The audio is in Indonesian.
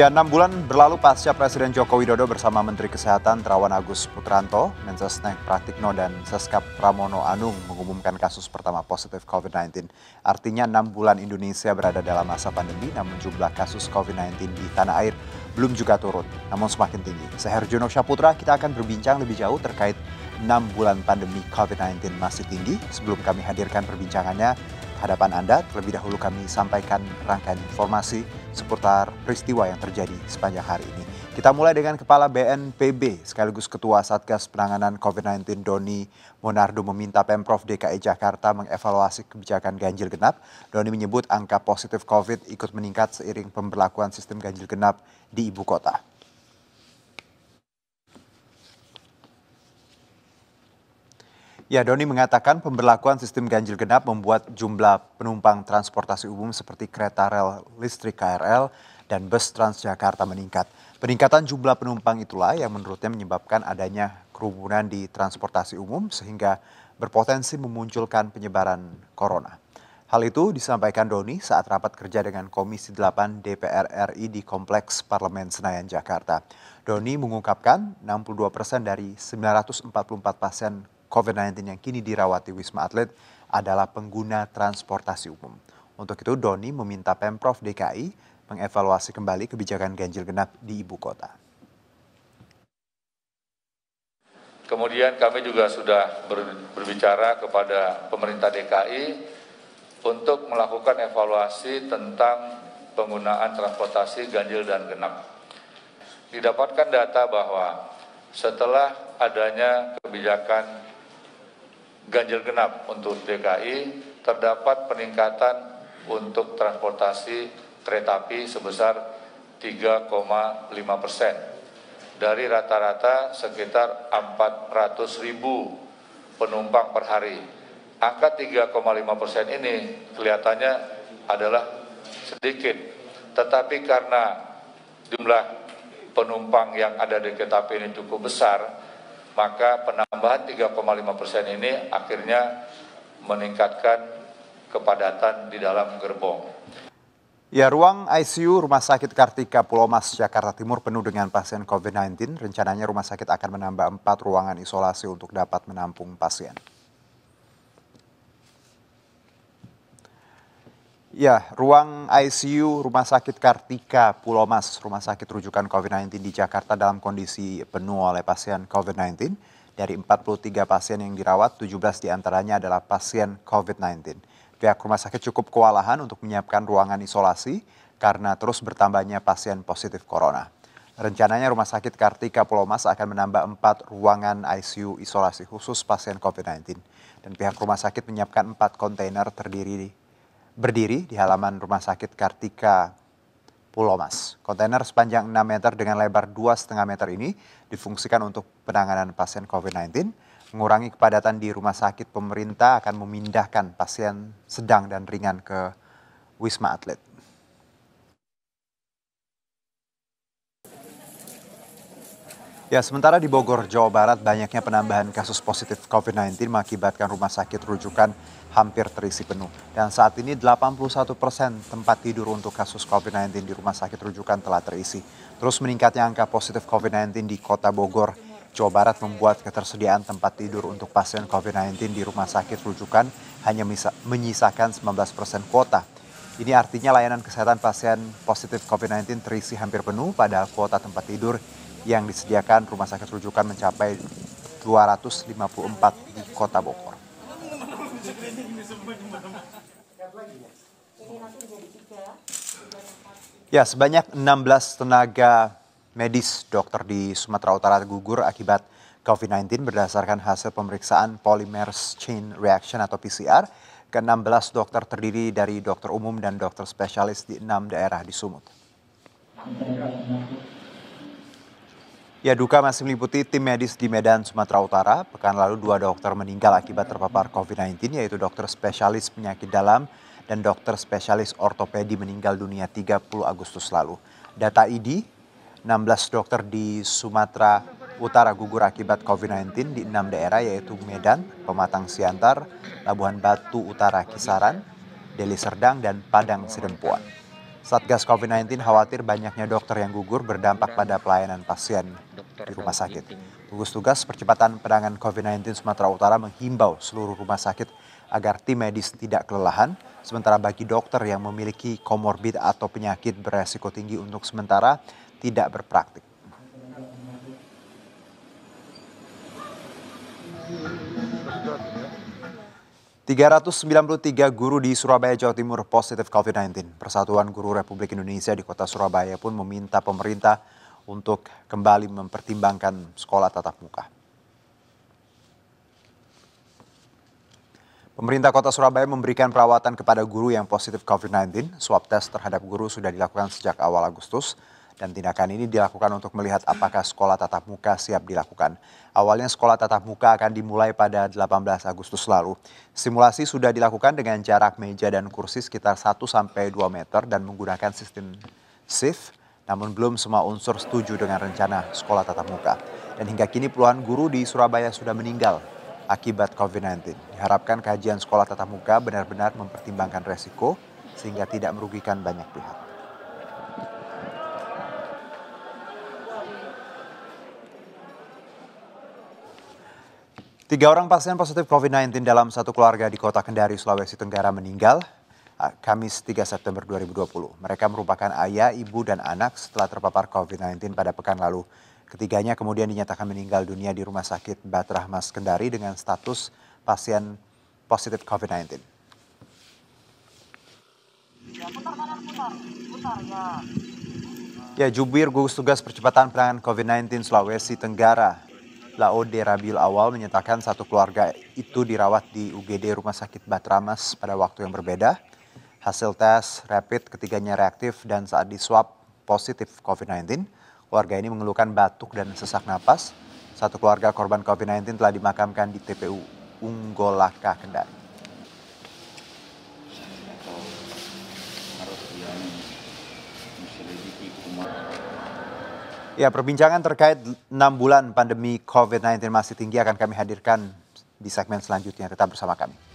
Ya, enam bulan berlalu pasca Presiden Joko Widodo bersama Menteri Kesehatan Terawan Agus Putranto, Mensesnek Pratikno, dan Seskap Pramono Anung mengumumkan kasus pertama positif COVID-19. Artinya enam bulan Indonesia berada dalam masa pandemi, namun jumlah kasus COVID-19 di tanah air belum juga turun, namun semakin tinggi. Seher Seherjono Syaputra, kita akan berbincang lebih jauh terkait enam bulan pandemi COVID-19 masih tinggi. Sebelum kami hadirkan perbincangannya, hadapan Anda. Terlebih dahulu kami sampaikan rangkaian informasi seputar peristiwa yang terjadi sepanjang hari ini. Kita mulai dengan Kepala BNPB sekaligus Ketua Satgas Penanganan COVID-19 Doni Monardo meminta Pemprov DKI e Jakarta mengevaluasi kebijakan ganjil genap. Doni menyebut angka positif COVID ikut meningkat seiring pemberlakuan sistem ganjil genap di ibu kota. Ya, Doni mengatakan pemberlakuan sistem ganjil genap membuat jumlah penumpang transportasi umum seperti kereta rel listrik KRL dan bus Transjakarta meningkat. Peningkatan jumlah penumpang itulah yang menurutnya menyebabkan adanya kerumunan di transportasi umum sehingga berpotensi memunculkan penyebaran corona. Hal itu disampaikan Doni saat rapat kerja dengan Komisi 8 DPR RI di Kompleks Parlemen Senayan, Jakarta. Doni mengungkapkan 62 persen dari 944 pasien COVID-19 yang kini dirawat di Wisma Atlet adalah pengguna transportasi umum. Untuk itu, Doni meminta Pemprov DKI mengevaluasi kembali kebijakan ganjil genap di ibu kota. Kemudian kami juga sudah berbicara kepada pemerintah DKI untuk melakukan evaluasi tentang penggunaan transportasi ganjil dan genap. Didapatkan data bahwa setelah adanya kebijakan ganjil genap untuk DKI terdapat peningkatan untuk transportasi kereta api sebesar 3,5 persen dari rata-rata sekitar 400 ribu penumpang per hari. Angka 3,5 persen ini kelihatannya adalah sedikit, tetapi karena jumlah penumpang yang ada di kereta api ini cukup besar, maka penambahan 3,5 persen ini akhirnya meningkatkan kepadatan di dalam gerbong. Ya, ruang ICU Rumah Sakit Kartika Pulau Mas, Jakarta Timur penuh dengan pasien COVID-19. Rencananya rumah sakit akan menambah empat ruangan isolasi untuk dapat menampung pasien. Ya, ruang ICU Rumah Sakit Kartika Pulau Mas, rumah sakit rujukan COVID-19 di Jakarta dalam kondisi penuh oleh pasien COVID-19. Dari 43 pasien yang dirawat, 17 diantaranya adalah pasien COVID-19. Pihak rumah sakit cukup kewalahan untuk menyiapkan ruangan isolasi karena terus bertambahnya pasien positif corona. Rencananya Rumah Sakit Kartika Pulau Mas akan menambah 4 ruangan ICU isolasi khusus pasien COVID-19. Dan pihak rumah sakit menyiapkan 4 kontainer terdiri berdiri di halaman Rumah Sakit Kartika Pulau Mas. Kontainer sepanjang 6 meter dengan lebar 2,5 meter ini difungsikan untuk penanganan pasien COVID-19. Mengurangi kepadatan di rumah sakit, pemerintah akan memindahkan pasien sedang dan ringan ke Wisma Atlet. Ya, sementara di Bogor, Jawa Barat, banyaknya penambahan kasus positif COVID-19 mengakibatkan rumah sakit rujukan hampir terisi penuh. Dan saat ini 81 persen tempat tidur untuk kasus COVID-19 di rumah sakit rujukan telah terisi. Terus meningkatnya angka positif COVID-19 di kota Bogor, Jawa Barat membuat ketersediaan tempat tidur untuk pasien COVID-19 di rumah sakit rujukan hanya menyisakan 19 persen kuota. Ini artinya layanan kesehatan pasien positif COVID-19 terisi hampir penuh padahal kuota tempat tidur yang disediakan rumah sakit rujukan mencapai 254 di kota Bogor. Ya, sebanyak 16 tenaga medis dokter di Sumatera Utara gugur akibat COVID-19 berdasarkan hasil pemeriksaan polymerase chain reaction atau PCR. Ke-16 dokter terdiri dari dokter umum dan dokter spesialis di enam daerah di Sumut. Ya, duka masih meliputi tim medis di Medan, Sumatera Utara. Pekan lalu dua dokter meninggal akibat terpapar COVID-19, yaitu dokter spesialis penyakit dalam dan dokter spesialis ortopedi meninggal dunia 30 Agustus lalu. Data ID, 16 dokter di Sumatera Utara gugur akibat COVID-19 di enam daerah yaitu Medan, Pematang Siantar, Labuhan Batu Utara Kisaran, Deli Serdang, dan Padang Sedempuan. Satgas COVID-19 khawatir banyaknya dokter yang gugur berdampak pada pelayanan pasien di rumah sakit. Gugus tugas percepatan penanganan COVID-19 Sumatera Utara menghimbau seluruh rumah sakit agar tim medis tidak kelelahan, sementara bagi dokter yang memiliki komorbid atau penyakit beresiko tinggi untuk sementara tidak berpraktik. 393 guru di Surabaya, Jawa Timur positif COVID-19. Persatuan Guru Republik Indonesia di kota Surabaya pun meminta pemerintah untuk kembali mempertimbangkan sekolah tatap muka. Pemerintah kota Surabaya memberikan perawatan kepada guru yang positif COVID-19. Swab test terhadap guru sudah dilakukan sejak awal Agustus. Dan tindakan ini dilakukan untuk melihat apakah sekolah tatap muka siap dilakukan. Awalnya sekolah tatap muka akan dimulai pada 18 Agustus lalu. Simulasi sudah dilakukan dengan jarak meja dan kursi sekitar 1-2 meter dan menggunakan sistem shift. Namun belum semua unsur setuju dengan rencana sekolah tatap muka. Dan hingga kini puluhan guru di Surabaya sudah meninggal akibat COVID-19. Diharapkan kajian sekolah tatap muka benar-benar mempertimbangkan resiko sehingga tidak merugikan banyak pihak. Tiga orang pasien positif COVID-19 dalam satu keluarga di kota Kendari, Sulawesi Tenggara meninggal eh, Kamis 3 September 2020. Mereka merupakan ayah, ibu, dan anak setelah terpapar COVID-19 pada pekan lalu. Ketiganya kemudian dinyatakan meninggal dunia di Rumah Sakit Batrahmas Kendari dengan status pasien positif COVID-19. Ya, jubir gugus tugas percepatan penanganan COVID-19 Sulawesi Tenggara, Laode Rabiul Awal menyatakan satu keluarga itu dirawat di UGD Rumah Sakit Batramas pada waktu yang berbeda. Hasil tes rapid ketiganya reaktif dan saat diswab positif COVID-19. Keluarga ini mengeluhkan batuk dan sesak napas. Satu keluarga korban COVID-19 telah dimakamkan di TPU Unggolaka, Kendari. Ya, perbincangan terkait 6 bulan pandemi COVID-19 masih tinggi akan kami hadirkan di segmen selanjutnya. Tetap bersama kami.